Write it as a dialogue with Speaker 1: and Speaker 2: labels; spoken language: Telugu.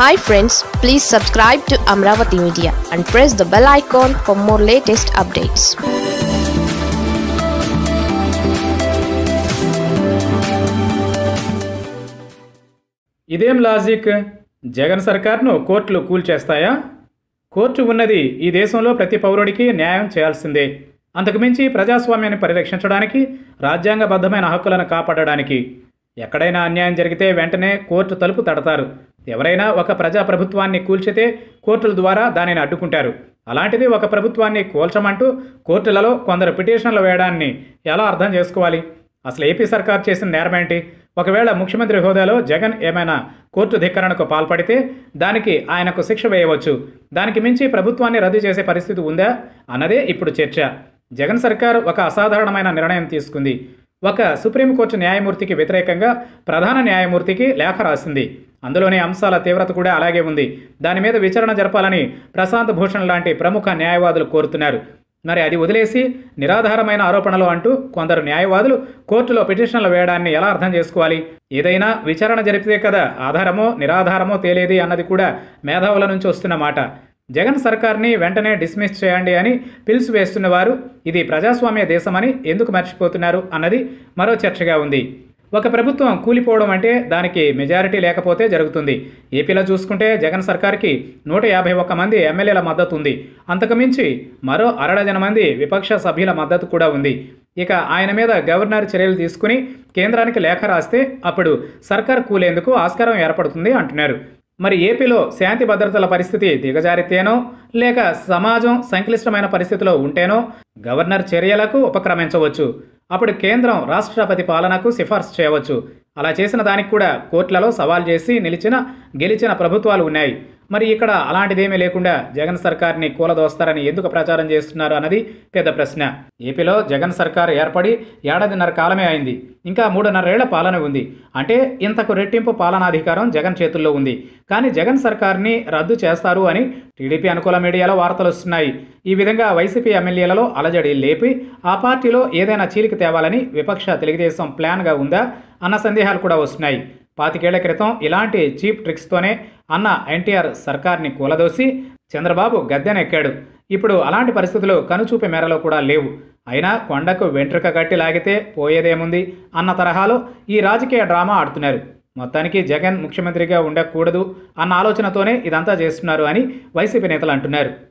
Speaker 1: hi friends please subscribe to Amaravati media and press the bell icon for more latest updates ఇదేం లాజిక్ జగన్ సర్కార్ను కోర్టులు కూల్చేస్తాయా కోర్టు ఉన్నది ఈ దేశంలో ప్రతి పౌరుడికి న్యాయం చేయాల్సిందే అంతకుమించి ప్రజాస్వామ్యాన్ని పరిరక్షించడానికి రాజ్యాంగబద్ధమైన హక్కులను కాపాడడానికి ఎక్కడైనా అన్యాయం జరిగితే వెంటనే కోర్టు తలుపు తడతారు ఎవరైనా ఒక ప్రజాప్రభుత్వాన్ని కూల్చితే కోర్టుల ద్వారా దానిని అడ్డుకుంటారు అలాంటిది ఒక ప్రభుత్వాన్ని కూల్చమంటూ కోర్టులలో కొందరు పిటిషన్లు వేయడాన్ని ఎలా అర్థం చేసుకోవాలి అసలు ఏపీ సర్కార్ చేసిన నేరమేంటి ఒకవేళ ముఖ్యమంత్రి హోదాలో జగన్ ఏమైనా కోర్టు ధిక్కరణకు పాల్పడితే దానికి ఆయనకు శిక్ష వేయవచ్చు దానికి మించి ప్రభుత్వాన్ని రద్దు చేసే పరిస్థితి ఉందా అన్నదే ఇప్పుడు చర్చ జగన్ సర్కార్ ఒక అసాధారణమైన నిర్ణయం తీసుకుంది ఒక సుప్రీంకోర్టు న్యాయమూర్తికి వ్యతిరేకంగా ప్రధాన న్యాయమూర్తికి లేఖ రాసింది అందులోని అంశాల తీవ్రత కూడా అలాగే ఉంది దాని మీద విచారణ జరపాలని ప్రశాంత్ భూషణ్ లాంటి ప్రముఖ న్యాయవాదులు కోరుతున్నారు మరి అది వదిలేసి నిరాధారమైన ఆరోపణలు అంటూ కొందరు న్యాయవాదులు కోర్టులో పిటిషన్లు వేయడాన్ని ఎలా అర్థం చేసుకోవాలి ఏదైనా విచారణ జరిపితే కదా ఆధారమో నిరాధారమో తేలేది అన్నది కూడా మేధావుల నుంచి వస్తున్న మాట జగన్ సర్కార్ని వెంటనే డిస్మిస్ చేయండి అని పిలుసు వేస్తున్నవారు ఇది ప్రజాస్వామ్య దేశమని ఎందుకు మర్చిపోతున్నారు అన్నది మరో చర్చగా ఉంది ఒక ప్రభుత్వం కూలిపోవడం అంటే దానికి మెజారిటీ లేకపోతే జరుగుతుంది ఏపీలో చూసుకుంటే జగన్ సర్కార్కి నూట యాభై ఒక్క మంది ఎమ్మెల్యేల మద్దతు ఉంది అంతకుమించి మరో అరడజన మంది విపక్ష సభ్యుల మద్దతు కూడా ఉంది ఇక ఆయన మీద గవర్నర్ చర్యలు తీసుకుని కేంద్రానికి లేఖ రాస్తే అప్పుడు సర్కార్ కూలేందుకు ఆస్కారం ఏర్పడుతుంది అంటున్నారు మరి ఏపీలో శాంతి భద్రతల పరిస్థితి దిగజారితేనో లేక సమాజం సంక్లిష్టమైన పరిస్థితిలో ఉంటేనో గవర్నర్ చర్యలకు ఉపక్రమించవచ్చు అప్పుడు కేంద్రం రాష్ట్రపతి పాలనకు సిఫార్సు చేయవచ్చు అలా చేసిన దానికి కూడా కోర్టులలో సవాల్ చేసి నిలిచిన గెలిచిన ప్రభుత్వాలు ఉన్నాయి మరి ఇక్కడ అలాంటిదేమీ లేకుండా జగన్ సర్కార్ని కూలదోస్తారని ఎందుకు ప్రచారం చేస్తున్నారు అన్నది పెద్ద ప్రశ్న ఏపీలో జగన్ సర్కార్ ఏర్పడి ఏడాదిన్నర కాలమే అయింది ఇంకా మూడున్నరేళ్ల పాలన ఉంది అంటే ఇంతకు రెట్టింపు పాలనాధికారం జగన్ చేతుల్లో ఉంది కానీ జగన్ సర్కార్ని రద్దు చేస్తారు అని టీడీపీ అనుకూల మీడియాలో వార్తలు వస్తున్నాయి ఈ విధంగా వైసీపీ ఎమ్మెల్యేలలో అలజడి లేపి ఆ పార్టీలో ఏదైనా చీలిక తేవాలని విపక్ష తెలుగుదేశం ప్లాన్గా ఉందా అన్న సందేహాలు కూడా వస్తున్నాయి పాతికేళ్ల క్రితం ఇలాంటి చీప్ ట్రిక్స్తోనే అన్న ఎన్టీఆర్ సర్కార్ని కూలదోసి చంద్రబాబు గద్దెనెక్కాడు ఇప్పుడు అలాంటి పరిస్థితులు కనుచూపే మేరలో కూడా లేవు అయినా కొండకు వెంట్రుక కట్టి లాగితే పోయేదేముంది అన్న తరహాలో ఈ రాజకీయ డ్రామా ఆడుతున్నారు మొత్తానికి జగన్ ముఖ్యమంత్రిగా ఉండకూడదు అన్న ఆలోచనతోనే ఇదంతా చేస్తున్నారు అని వైసీపీ నేతలు అంటున్నారు